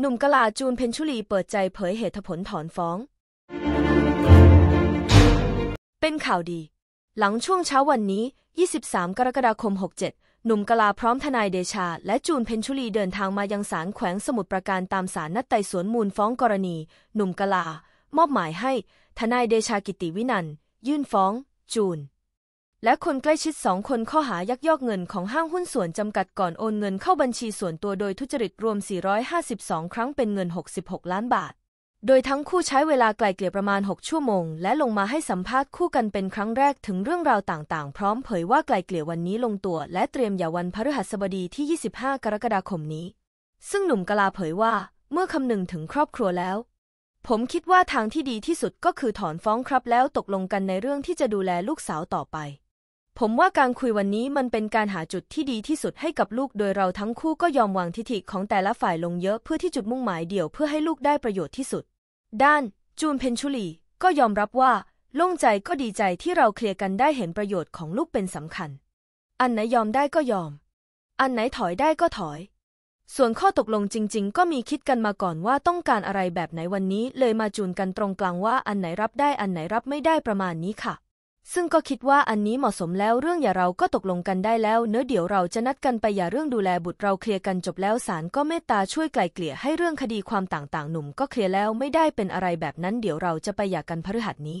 หนุ่มกะลาจูนเพนชุลีเปิดใจเผยเหตุผลถอนฟ้อง เป็นข่าวดี หลังช่วงเช้าวันนี้ 23 กรกฎาคม 67หนุ่มกะลาพร้อมทนายเดชาและจูนเพนชุลีเดินทางมายังศาลแขวงสมุทรปราการตามสารนัดไต่สวนมูลฟ้องกรณี หนุ่มกะลา มอบหมายให้ทนายเดชากิติวินันยื่นฟ้องจูนและคนใกล้ชิดสองคนข้อหายักยอกเงินของห้างหุ้นส่วนจำกัดก่อนโอนเงินเข้าบัญชีส่วนตัวโดยทุจริตรวม 452 ครั้งเป็นเงิน 66 ล้านบาท โดยทั้งคู่ใช้เวลาไกลเกลี่ยประมาณ 6 ชั่วโมง และลงมาให้สัมภาษณ์คู่กันเป็นครั้งแรกถึงเรื่องราวต่างๆ พร้อมเผยว่าไกลเกลี่ยวันนี้ลงตัว และเตรียมอย่าวันพฤหัสบดีที่ 25 กรกฎาคมนี้ ซึ่งหนุ่มกลาเผยว่า เมื่อคำนึงถึงครอบครัวแล้ว ผมคิดว่าทางที่ดีที่สุดก็คือถอนฟ้องครับแล้วตกลงกันในเรื่องที่จะดูแลลูกสาวต่อไปผมว่าการคุยวันนี้มันเป็นการหาจุดที่ดีที่สุดให้กับลูกโดยเราทั้งคู่ก็ยอมวางทิฐิของแต่ละฝ่ายลงเยอะเพื่อที่จุดมุ่งหมายเดียวเพื่อให้ลูกได้ประโยชน์ที่สุด ด้านจูนเพนชุลีก็ยอมรับว่าโล่งใจก็ดีใจที่เราเคลียร์กันได้เห็นประโยชน์ของลูกเป็นสำคัญ อันไหนยอมได้ก็ยอม อันไหนถอยได้ก็ถอย ส่วนข้อตกลงจริงๆ ก็มีคิดกันมาก่อนว่าต้องการอะไรแบบไหนวันนี้เลยมาจูนกันตรงกลางว่า อันไหนรับได้อันไหนรับไม่ได้ประมาณนี้ค่ะซึ่งก็คิดว่าอันนี้เหมาะสมแล้วเรื่องอย่าเราก็ตกลงกันได้แล้วเนื้อเดี๋ยวเราจะนัดกันไปอย่าเรื่องดูแลบุตรเราเคลียร์กันจบแล้วศาลก็เมตตาช่วยไกล่เกลี่ยให้เรื่องคดีความต่างๆหนุ่ม ก็เคลียร์แล้วไม่ได้เป็นอะไรแบบนั้นเดี๋ยวเราจะไปอย่ากันพฤหัสนี้